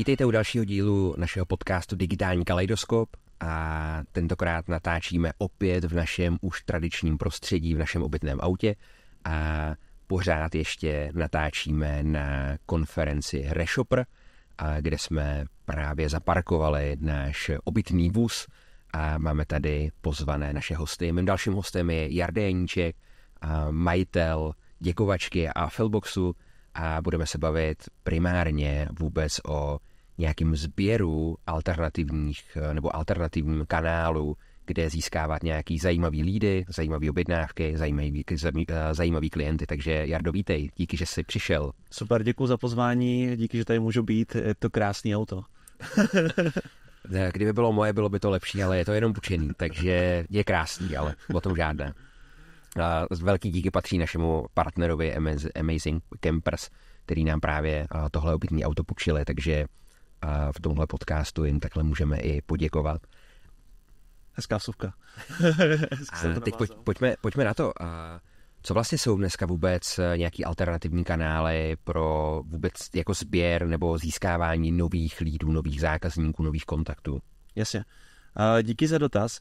Vítejte u dalšího dílu našeho podcastu Digitální kaleidoskop a tentokrát natáčíme opět v našem už tradičním prostředí, v našem obytném autě a pořád ještě natáčíme na konferenci Reshopper, kde jsme právě zaparkovali náš obytný vůz a máme tady pozvané naše hosty. Mým dalším hostem je Jarda Janíček, majitel děkovačky a Filboxu a budeme se bavit primárně vůbec o nějakým sběru alternativních eh, nebo alternativním kanálu, kde získávat nějaký zajímavý lídy, zajímavý objednávky, zajímavý, eh, zajímavý klienty. Takže Jardo, vítej, díky, že jsi přišel. Super, děkuji za pozvání, díky, že tady můžu být, je to krásný auto. Kdyby bylo moje, bylo by to lepší, ale je to jenom půjčený, takže je krásný, ale o tom žádné. Velký díky patří našemu partnerovi Amazing Campers, který nám právě eh, tohle obytné auto půjčili, takže a v tomhle podcastu jim takhle můžeme i poděkovat. Hezká vsuvka. a teď pojď, pojďme, pojďme na to. A co vlastně jsou dneska vůbec eh, nějaký alternativní kanály pro vůbec jako sběr nebo získávání nových lídů, nových zákazníků, nových kontaktů? Jasně. A díky za dotaz.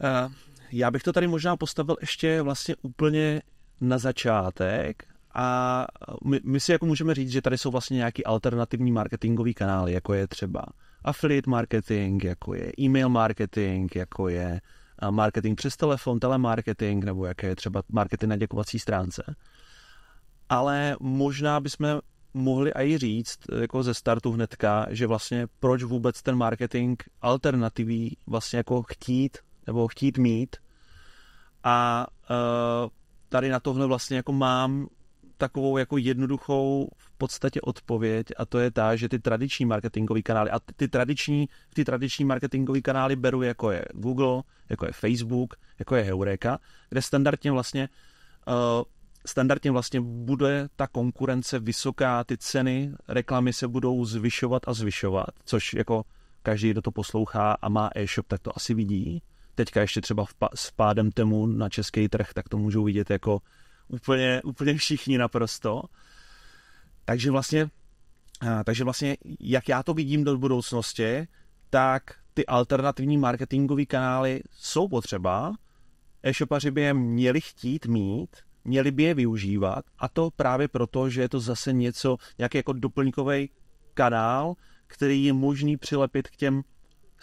A eh, já bych to tady možná postavil ještě vlastně úplně na začátek a uh, my, my si jako můžeme říct, že tady jsou vlastně nějaký alternativní marketingový kanály, jako je třeba affiliate marketing, jako je e-mail marketing, jako je uh, marketing přes telefon, telemarketing, nebo jaké je třeba marketing na děkovací stránce. Ale možná bychom mohli i říct uh, jako ze startu hnedka, že vlastně proč vůbec ten marketing alternativní vlastně jako chtít nebo chtít mít. A tady na tohle vlastně jako mám takovou jako jednoduchou v podstatě odpověď a to je ta, že ty tradiční marketingové kanály a ty, ty tradiční, ty tradiční marketingové kanály beru jako je Google, jako je Facebook, jako je Heureka, kde standardně vlastně uh, standardně vlastně bude ta konkurence vysoká, ty ceny reklamy se budou zvyšovat a zvyšovat, což jako každý, kdo to poslouchá a má e-shop, tak to asi vidí. Teďka ještě třeba v, s pádem temu na český trh, tak to můžou vidět jako Úplně, úplně všichni naprosto. Takže vlastně, takže vlastně, jak já to vidím do budoucnosti, tak ty alternativní marketingové kanály jsou potřeba, e-shopaři by je měli chtít mít, měli by je využívat a to právě proto, že je to zase něco, nějaký jako doplňkový kanál, který je možný přilepit k těm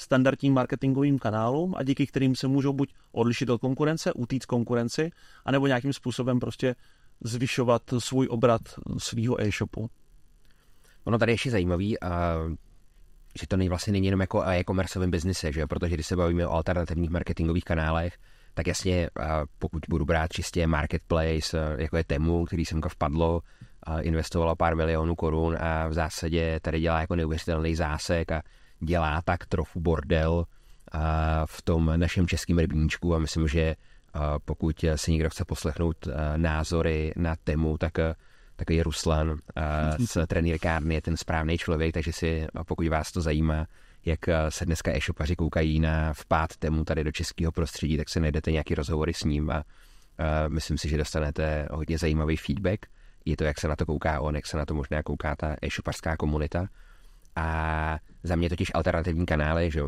standardním marketingovým kanálům a díky kterým se můžou buď odlišit od konkurence, utíct konkurenci, anebo nějakým způsobem prostě zvyšovat svůj obrat svého e-shopu. Ono tady ještě zajímavý, a že to není vlastně není jenom jako e commerce biznise, že? protože když se bavíme o alternativních marketingových kanálech, tak jasně, pokud budu brát čistě marketplace, jako je Temu, který jsem jako vpadlo, investovalo pár milionů korun a v zásadě tady dělá jako neuvěřitelný zásek a dělá tak trochu bordel v tom našem českém rybníčku a myslím, že pokud si někdo chce poslechnout názory na tému, tak takový Ruslan z trenýrkárny je ten správný člověk, takže si, pokud vás to zajímá, jak se dneska e-shopaři koukají na vpád tému tady do českého prostředí, tak se najdete nějaký rozhovory s ním a myslím si, že dostanete hodně zajímavý feedback. Je to, jak se na to kouká on, jak se na to možná kouká ta e-shopařská komunita. A za mě totiž alternativní kanály, že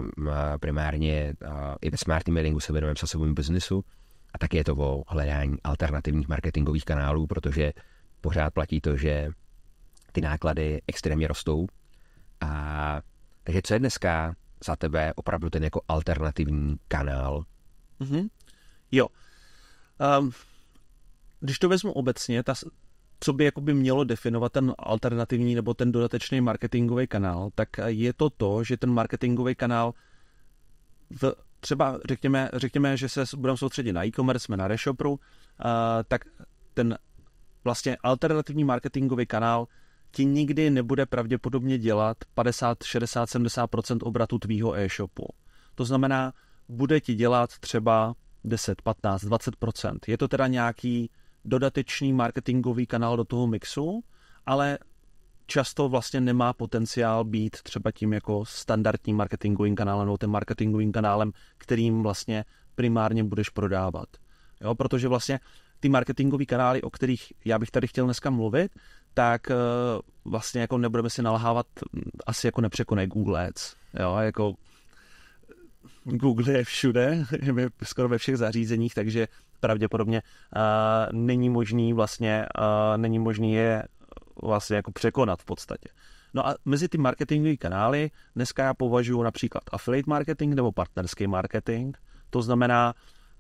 primárně i ve smart emailingu se věnujeme psasovému biznesu. a tak je to o hledání alternativních marketingových kanálů, protože pořád platí to, že ty náklady extrémně rostou. A takže co je dneska za tebe opravdu ten jako alternativní kanál? Mm-hmm. Jo. Um, když to vezmu obecně, ta, co by jakoby mělo definovat ten alternativní nebo ten dodatečný marketingový kanál, tak je to to, že ten marketingový kanál v třeba řekněme, řekněme že se budeme soustředit na e-commerce, jsme na reshopru, tak ten vlastně alternativní marketingový kanál ti nikdy nebude pravděpodobně dělat 50, 60, 70% obratu tvýho e-shopu. To znamená, bude ti dělat třeba 10, 15, 20%. Je to teda nějaký dodatečný marketingový kanál do toho mixu, ale často vlastně nemá potenciál být třeba tím jako standardním marketingovým kanálem nebo tím marketingovým kanálem, kterým vlastně primárně budeš prodávat. Jo, protože vlastně ty marketingové kanály, o kterých já bych tady chtěl dneska mluvit, tak eh, vlastně jako nebudeme si nalhávat, hm, asi jako nepřekonej Google Ads. Jo, jako Google je všude, je skoro ve všech zařízeních, takže pravděpodobně uh, není možný vlastně, uh, není možný je vlastně jako překonat v podstatě. No a mezi ty marketingové kanály dneska já považuji například affiliate marketing nebo partnerský marketing. To znamená,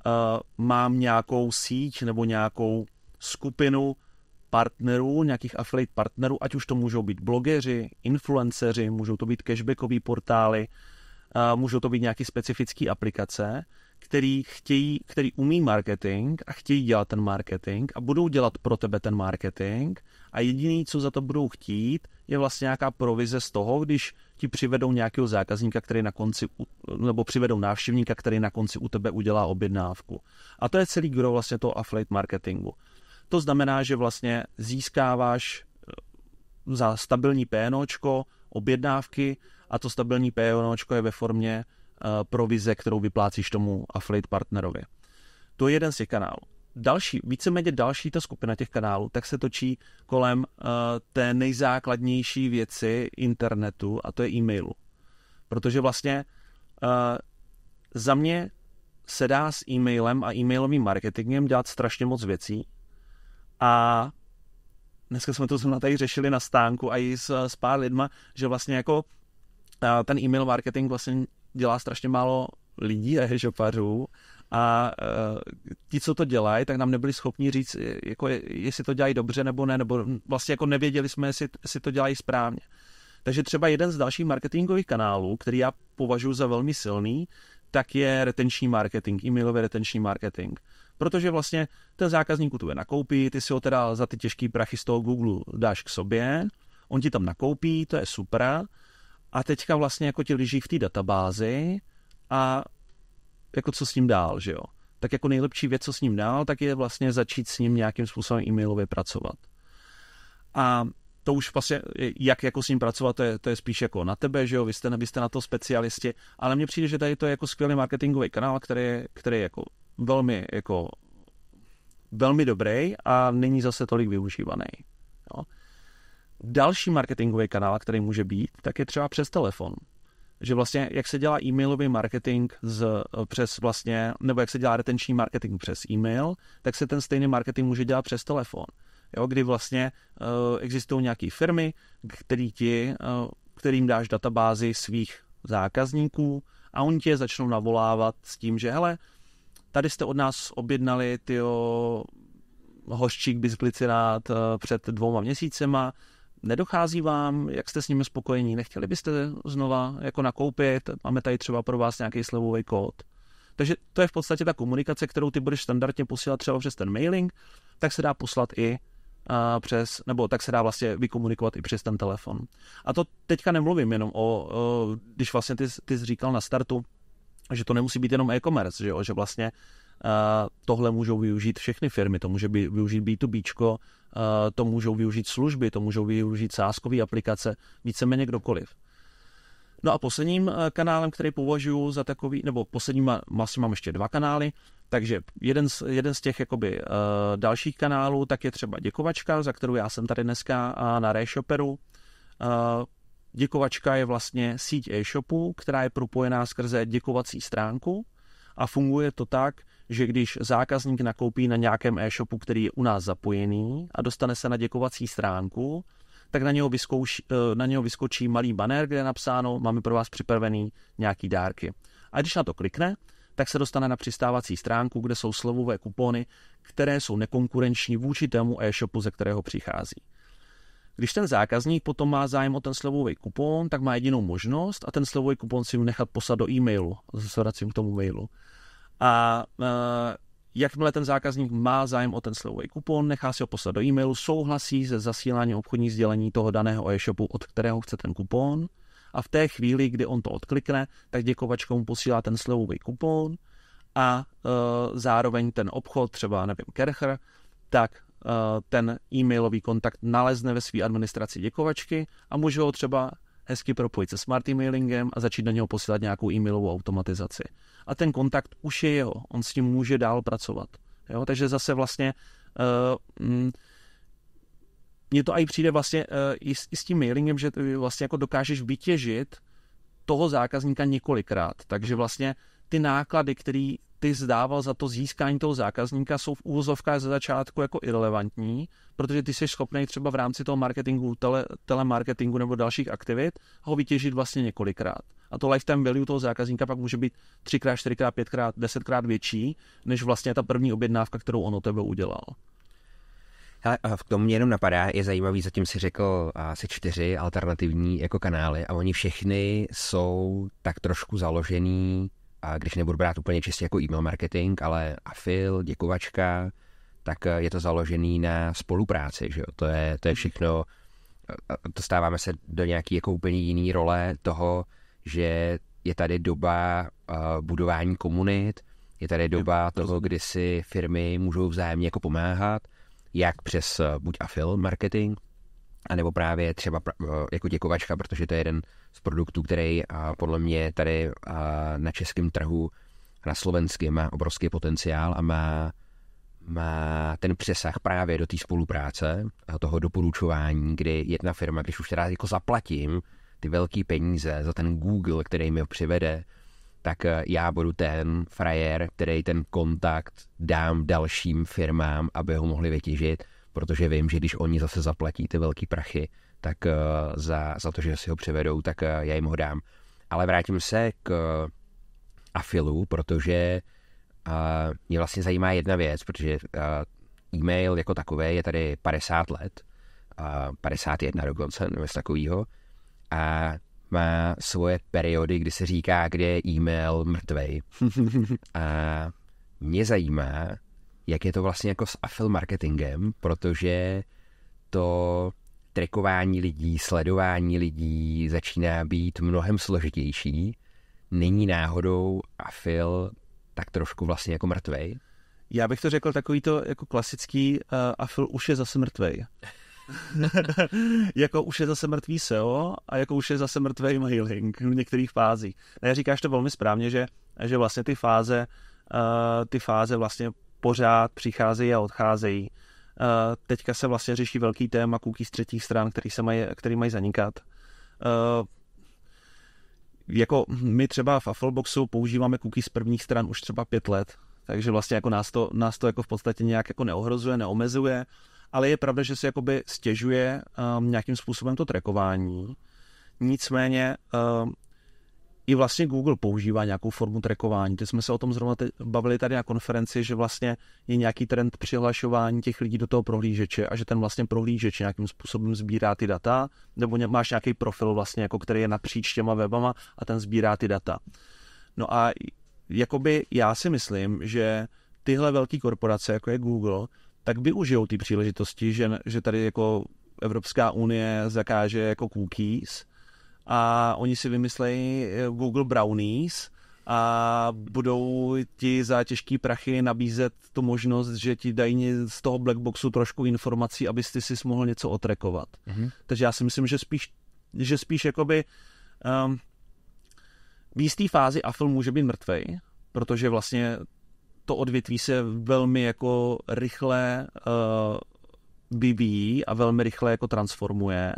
uh, mám nějakou síť nebo nějakou skupinu partnerů, nějakých affiliate partnerů, ať už to můžou být blogeři, influenceři, můžou to být cashbackový portály, můžou to být nějaké specifické aplikace, který, chtějí, který umí marketing a chtějí dělat ten marketing a budou dělat pro tebe ten marketing a jediný, co za to budou chtít, je vlastně nějaká provize z toho, když ti přivedou nějakého zákazníka, který na konci, nebo přivedou návštěvníka, který na konci u tebe udělá objednávku. A to je celý gro vlastně toho affiliate marketingu. To znamená, že vlastně získáváš eh, za stabilní PNOčko objednávky a to stabilní PONOčko je ve formě eh, provize, kterou vyplácíš tomu affiliate partnerovi. To je jeden z těch kanálů. Další, víceméně další ta skupina těch kanálů, tak se točí kolem eh, té nejzákladnější věci internetu a to je e-mailu. Protože vlastně eh, za mě se dá s e-mailem a e-mailovým marketingem dělat strašně moc věcí a dneska jsme to zrovna tady řešili na stánku a i s, s pár lidma, že vlastně jako ten e-mail marketing vlastně dělá strašně málo lidí a hežopařů a uh, ti, co to dělají, tak nám nebyli schopni říct, jako jestli to dělají dobře nebo ne, nebo vlastně jako nevěděli jsme, jestli, jestli to dělají správně. Takže třeba jeden z dalších marketingových kanálů, který já považuji za velmi silný, tak je retenční marketing, e-mailový retenční marketing. Protože vlastně ten zákazník tu je nakoupí, ty si ho teda za ty těžký prachy z toho Google dáš k sobě, on ti tam nakoupí, to je super, a teďka vlastně jako ti leží v té databázi a jako co s ním dál, že jo. Tak jako nejlepší věc, co s ním dál, tak je vlastně začít s ním nějakým způsobem e-mailově pracovat. A to už vlastně, jak jako s ním pracovat, to je, to je spíš jako na tebe, že jo, vy jste, vy jste na to specialisti, ale mně přijde, že tady to je jako skvělý marketingový kanál, který je, který je jako velmi, jako velmi dobrý a není zase tolik využívaný. Jo. Další marketingový kanál, který může být, tak je třeba přes telefon. Že vlastně, jak se dělá e-mailový marketing z, eh, přes vlastně, nebo jak se dělá retenční marketing přes e-mail, tak se ten stejný marketing může dělat přes telefon. Jo, kdy vlastně uh, existují nějaké firmy, který ti, uh, kterým dáš databázi svých zákazníků a oni tě začnou navolávat s tím, že hele, tady jste od nás objednali tyjo, hořčík uh, před dvouma měsícema, nedochází vám, jak jste s nimi spokojení, nechtěli byste znova jako nakoupit, máme tady třeba pro vás nějaký slevový kód. Takže to je v podstatě ta komunikace, kterou ty budeš standardně posílat třeba přes ten mailing, tak se dá poslat i a přes, nebo tak se dá vlastně vykomunikovat i přes ten telefon. A to teďka nemluvím jenom o, o když vlastně ty, ty jsi říkal na startu, že to nemusí být jenom e-commerce, že, jo? že vlastně a, tohle můžou využít všechny firmy, to může být, využít B2B, Eh, to můžou využít služby, to můžou využít sázkové aplikace, víceméně kdokoliv. No a posledním eh, kanálem, který považuji za takový, nebo posledním, vlastně mám ještě dva kanály, takže jeden z, jeden z těch jakoby, uh, dalších kanálů, tak je třeba děkovačka, za kterou já jsem tady dneska uh, na Reshoperu. Uh, děkovačka je vlastně síť e shopu která je propojená skrze děkovací stránku a funguje to tak, že když zákazník nakoupí na nějakém e-shopu, který je u nás zapojený a dostane se na děkovací stránku, tak na něho, vyskouš, eh, na něho vyskočí malý banner, kde je napsáno, máme pro vás připravený nějaký dárky. A když na to klikne, tak se dostane na přistávací stránku, kde jsou slovové kupony, které jsou nekonkurenční vůči tému e-shopu, ze kterého přichází. Když ten zákazník potom má zájem o ten slovový kupon, tak má jedinou možnost a ten slovový kupon si nechat poslat do e-mailu. Zase vracím k tomu mailu. A uh, jakmile ten zákazník má zájem o ten slevový kupon, nechá si ho poslat do e-mailu, souhlasí se zasíláním obchodní sdělení toho daného e-shopu, od kterého chce ten kupon. A v té chvíli, kdy on to odklikne, tak děkovačka mu posílá ten slevový kupon a uh, zároveň ten obchod, třeba nevím, Kercher, tak e, ten e-mailový kontakt nalezne ve své administraci děkovačky a může ho třeba hezky propojit se smart emailingem mailingem a začít na něho posílat nějakou e-mailovou automatizaci. A ten kontakt už je jeho, on s tím může dál pracovat. Jo? Takže zase vlastně uh, mně to i přijde vlastně uh, i, s, i s tím mailingem, že ty vlastně jako dokážeš vytěžit toho zákazníka několikrát. Takže vlastně ty náklady, který ty zdával za to získání toho zákazníka, jsou v úvozovkách ze začátku jako irrelevantní, protože ty jsi schopný třeba v rámci toho marketingu, tele, telemarketingu nebo dalších aktivit ho vytěžit vlastně několikrát. A to lifetime value toho zákazníka pak může být třikrát, čtyřikrát, pětkrát, desetkrát větší, než vlastně ta první objednávka, kterou on o tebe udělal. Hele, v tom mě jenom napadá, je zajímavý, zatím si řekl asi čtyři alternativní jako kanály a oni všechny jsou tak trošku založený a když nebudu brát úplně čistě jako e-mail marketing, ale afil, děkovačka, tak eh, je to založený na spolupráci, že jo? To je, to je všechno, dostáváme eh, eh, se do nějaký jako úplně jiný role toho, že je tady doba uh, budování komunit, je tady doba toho, kdy si firmy můžou vzájemně jako pomáhat, jak přes uh, buď afil marketing, a nebo právě třeba eh, jako děkovačka, protože to je jeden z produktů, který podle mě tady na českém trhu, na slovenském má obrovský potenciál a má, má ten přesah právě do té spolupráce a toho doporučování, kdy jedna firma, když už teda jako zaplatím ty velké peníze za ten Google, který mi ho přivede, tak eh, já budu ten frajer, který ten kontakt dám dalším firmám, aby ho mohli vytěžit protože vím, že když oni zase zaplatí ty velký prachy, tak eh, za, za to, že si ho převedou, tak eh, já jim ho dám. Ale vrátím se k afilu, protože eh, mě vlastně zajímá jedna věc, protože e-mail jako takové je tady 50 let, 51 dokonce, nebo z takového, a má svoje periody, kdy se říká, kde je e-mail mrtvej. A mě zajímá, jak je to vlastně jako s afil marketingem, protože to trekování lidí, sledování lidí začíná být mnohem složitější. Není náhodou afil tak trošku vlastně jako mrtvej? Já bych to řekl takový to jako klasický uh, eh, afil už je zase mrtvej. jako už je zase mrtvý SEO a jako už je zase mrtvý mailing v některých fázích. Já říkáš to velmi správně, že, že vlastně ty fáze, uh, ty fáze vlastně pořád přicházejí a odcházejí. Eh, teďka se vlastně řeší velký téma kůky z třetích stran, který, se mají, který mají zanikat. Eh, jako my třeba v Affleboxu používáme kůky z prvních stran už třeba pět let, takže vlastně jako nás to, nás to jako v podstatě nějak jako neohrozuje, neomezuje, ale je pravda, že se jakoby stěžuje eh, nějakým způsobem to trekování. Nicméně i vlastně Google používá nějakou formu trackování. Teď jsme se o tom zrovna te- bavili tady na konferenci, že vlastně je nějaký trend přihlašování těch lidí do toho prohlížeče a že ten vlastně prohlížeč nějakým způsobem sbírá ty data, nebo ně- máš nějaký profil vlastně, jako který je napříč těma webama a ten sbírá ty data. No a jakoby já si myslím, že tyhle velké korporace, jako je Google, tak využijou ty příležitosti, že, že tady jako Evropská unie zakáže jako cookies – a oni si vymyslejí eh, Google Brownies a budou ti za těžký prachy nabízet tu možnost, že ti dají z toho blackboxu trošku informací, abys ty si mohl něco otrekovat. Mm-hmm. Takže já si myslím, že spíš, že spíš jakoby um, v jisté fázi film může být mrtvej, protože vlastně to odvětví se velmi jako rychle uh, vyvíjí a velmi rychle jako transformuje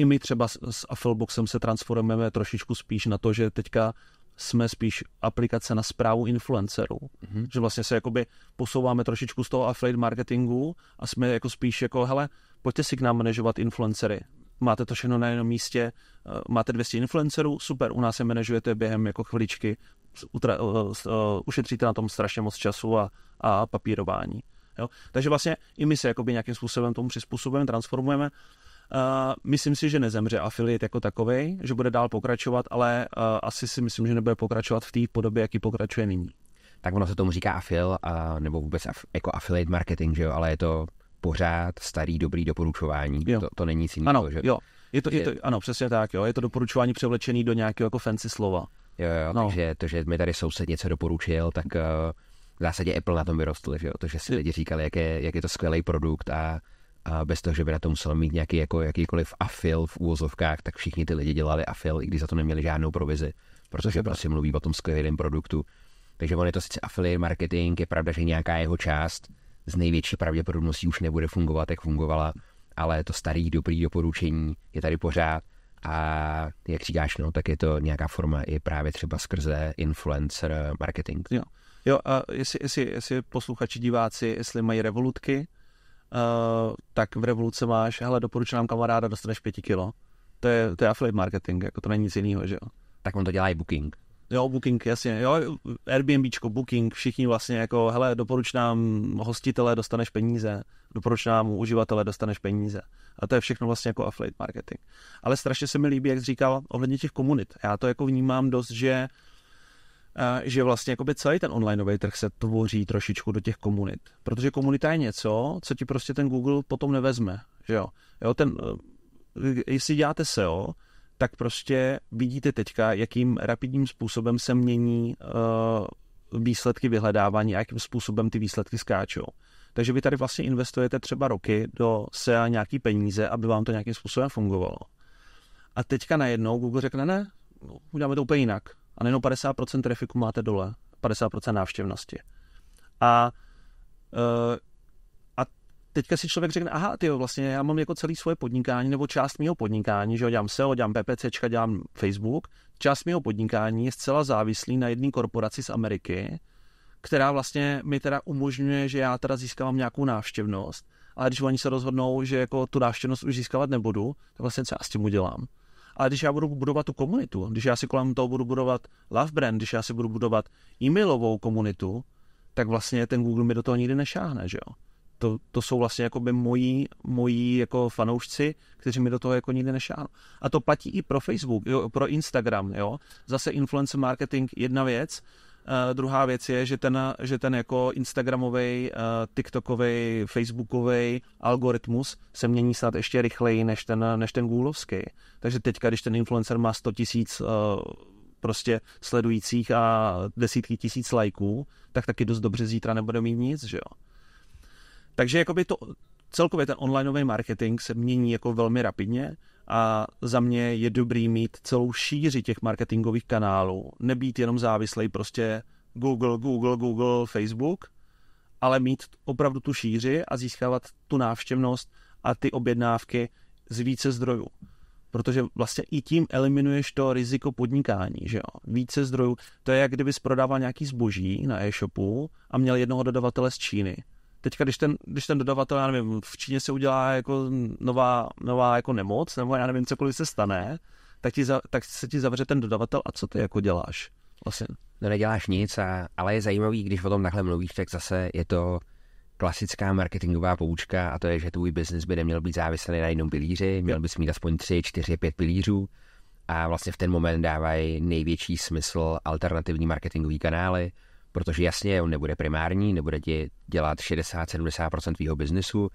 i my třeba s, s Affilboxem se transformujeme trošičku spíš na to, že teďka jsme spíš aplikace na zprávu influencerů. Mm-hmm. Že vlastně se jakoby posouváme trošičku z toho affiliate marketingu a jsme jako spíš jako, hele, pojďte si k nám manažovat influencery. Máte to všechno na jednom místě, eh, máte 200 influencerů, super, u nás je manažujete během jako chviličky, utra, uh, uh, ušetříte na tom strašně moc času a, a papírování. Jo? Takže vlastně i my se jakoby nějakým způsobem tomu přizpůsobujeme, transformujeme. Uh, Eh, myslím si, že nezemře afiliát jako takový, že bude dál pokračovat, ale eh, asi si myslím, že nebude pokračovat v té podobě, jaký pokračuje nyní. Tak ono se tomu říká afil, uh, nebo vůbec af, jako affiliate marketing, že jo, ale je to pořád starý dobrý doporučování. Jo. To, to není nic jiného. Ano, že? jo. Je to, je to, ano, přesně tak, jo. Je to doporučování převlečený do nějakého jako fancy slova. Jo, jo, no. takže to, že mi tady soused něco doporučil, tak uh, v zásadě Apple na tom vyrostl, že jo. To, že si lidi říkali, jak je, jak je to skvělý produkt a a bez toho, že by na to musel mít nějaký jako jakýkoliv afil v úvozovkách, tak všichni ty lidi dělali afil, i když za to neměli žádnou provizi, protože prostě mluví o tom skvělém produktu. Takže on je to sice affiliate marketing, je pravda, že nějaká jeho část z největší pravděpodobností už nebude fungovat, jak fungovala, ale to starý dobrý doporučení je tady pořád a jak říkáš, no, tak je to nějaká forma i právě třeba skrze influencer marketing. Jo, jo a jestli, jestli, jestli posluchači, diváci, jestli mají revolutky, Eh, tak v Revoluce máš, hele, doporučuji nám kamaráda, dostaneš 5 kilo. To je, to je affiliate marketing, jako to není nic jiného, že jo. Tak on to dělá i Booking. Jo, Booking, jasně, jo, Airbnbčko, Booking, všichni vlastně jako, hele, doporuč nám hostitele, dostaneš peníze, doporuč nám uživatele, dostaneš peníze. A to je všechno vlastně jako affiliate marketing. Ale strašně se mi líbí, jak jsi říkal, ohledně těch komunit. Já to jako vnímám dost, že uh, že vlastně jakoby celý ten onlineový trh se tvoří trošičku do těch komunit. Protože komunita je něco, co ti prostě ten Google potom nevezme. Že jo? jo ten, eh, jestli děláte SEO, tak prostě vidíte teďka, jakým rapidním způsobem se mění uh, výsledky vyhledávání a jakým způsobem ty výsledky skáčou. Takže vy tady vlastně investujete třeba roky do SEA nějaký peníze, aby vám to nějakým způsobem fungovalo. A teďka najednou Google řekne, ne, no, uděláme to úplně jinak a nejenom 50% trafiku máte dole, 50% návštěvnosti. A, e, a teďka si člověk řekne, aha, ty vlastně já mám jako celý svoje podnikání, nebo část mého podnikání, že jo, dělám SEO, dělám PPCčka, dělám Facebook, část mého podnikání je zcela závislý na jedné korporaci z Ameriky, která vlastně mi teda umožňuje, že já teda získávám nějakou návštěvnost, A když oni se rozhodnou, že jako tu návštěvnost už získávat nebudu, tak vlastně co já s tím udělám. Ale když já budu budovat tu komunitu, když já si kolem toho budu budovat love brand, když já si budu budovat e-mailovou komunitu, tak vlastně ten Google mi do toho nikdy nešáhne, že jo. To, to jsou vlastně jako by moji, moji jako fanoušci, kteří mi do toho jako nikdy nešáhnou. A to platí i pro Facebook, jo, pro Instagram, jo. Zase influencer marketing jedna věc, Uh, druhá věc je, že ten, že ten jako Instagramový, uh, eh, TikTokový, Facebookový algoritmus se mění snad ještě rychleji než ten, než ten Googleovský. Takže teďka, když ten influencer má 100 tisíc uh, prostě sledujících a desítky tisíc lajků, tak taky dost dobře zítra nebude mít nic, že jo. Takže jakoby to, celkově ten onlineový marketing se mění jako velmi rapidně a za mě je dobrý mít celou šíři těch marketingových kanálů, nebýt jenom závislej prostě Google, Google, Google, Facebook, ale mít opravdu tu šíři a získávat tu návštěvnost a ty objednávky z více zdrojů. Protože vlastně i tím eliminuješ to riziko podnikání, že jo? Více zdrojů. To je, jak kdybys prodával nějaký zboží na e-shopu a měl jednoho dodavatele z Číny teďka, když ten, když ten dodavatel, já nevím, v Číně se udělá jako nová, nová jako nemoc, nebo já nevím, cokoliv se stane, tak, ti za, tak se ti zavře ten dodavatel a co ty jako děláš vlastně? No neděláš nic, a, ale je zajímavý, když o tom takhle mluvíš, tak zase je to klasická marketingová poučka a to je, že tvůj biznis by neměl být závislý na jednom pilíři, měl bys mít aspoň tři, čtyři, pět pilířů a vlastně v ten moment dávají největší smysl alternativní marketingové kanály, Protože jasně, on nebude primární, nebude ti dělat 60-70% tvýho biznesu,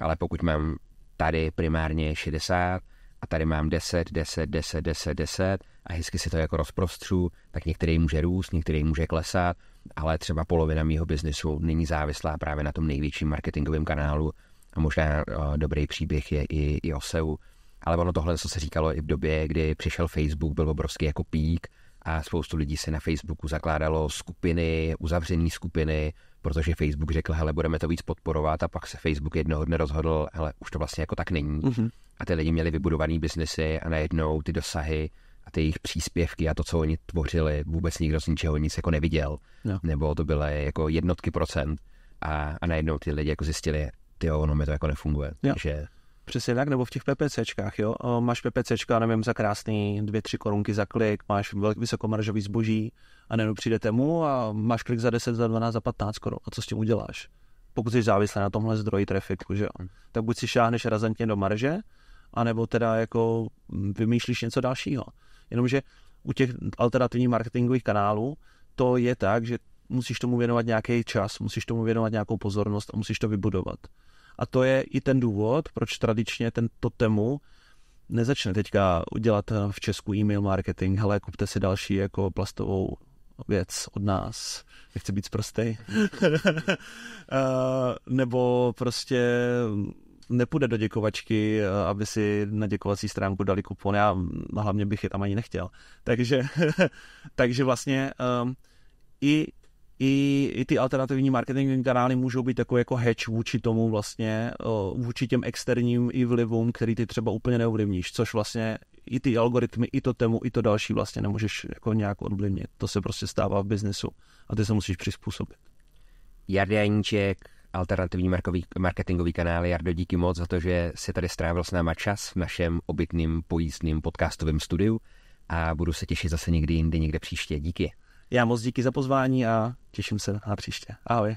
ale pokud mám tady primárně 60 a tady mám 10, 10, 10, 10, 10 a hezky si to jako rozprostřu, tak některý může růst, některý může klesat, ale třeba polovina mýho biznesu není závislá právě na tom největším marketingovém kanálu a možná o, eh, dobrý příběh je i, i o SEO. Ale ono tohle, co se říkalo i v době, kdy přišel Facebook, byl obrovský jako pík, a spoustu lidí si na Facebooku zakládalo skupiny, uzavřené skupiny, protože Facebook řekl, hele, budeme to víc podporovat a pak se Facebook jednoho dne rozhodl, hele, už to vlastně jako tak není. Mm-hmm. A ty lidi měli vybudovaný biznesy a najednou ty dosahy a ty jejich příspěvky a to, co oni tvořili, vůbec nikdo z ničeho nic jako neviděl. No. Nebo to byly jako jednotky procent a, a najednou ty lidi jako zjistili, ty ono mi to jako nefunguje. Jo. Že Přesně tak, nebo v těch PPCčkách, jo. Máš PPCčka, nevím, za krásný dvě, tři korunky za klik, máš velký vysokomaržový zboží a nenu přijde temu a máš klik za 10, za 12, za 15 korun. A co s tím uděláš? Pokud jsi závislý na tomhle zdroji trafiku, že jo. Tak buď si šáhneš razantně do marže, anebo teda jako mm, vymýšlíš něco dalšího. Jenomže u těch alternativních marketingových kanálů to je tak, že musíš tomu věnovat nějaký čas, musíš tomu věnovat nějakou pozornost a musíš to vybudovat. A to je i ten důvod, proč tradičně tento temu nezačne teďka udělat eh, v Česku e-mail marketing, hele, kupte si další jako plastovou věc od nás, nechci být zprostej. Eh, nebo prostě nepůjde do děkovačky, eh, aby si na děkovací stránku dali kupon. Já hlavně bych je tam ani nechtěl. Takže, takže vlastně i i, i ty alternativní marketingové kanály můžou být takový jako hedge vůči tomu vlastně, vůči těm externím i vlivům, který ty třeba úplně neovlivníš, což vlastně i ty algoritmy, i to temu, i to další vlastně nemůžeš jako nějak odblivnit. To se prostě stává v biznesu a ty se musíš přizpůsobit. Jardy Janíček, alternativní markový, marketingový kanál. Jardo, díky moc za to, že si tady strávil s náma čas v našem obytným pojízdným podcastovém studiu a budu se těšit zase někdy jindy, někde příště. Díky. Já moc díky za pozvání a těším se na příště. Ahoj.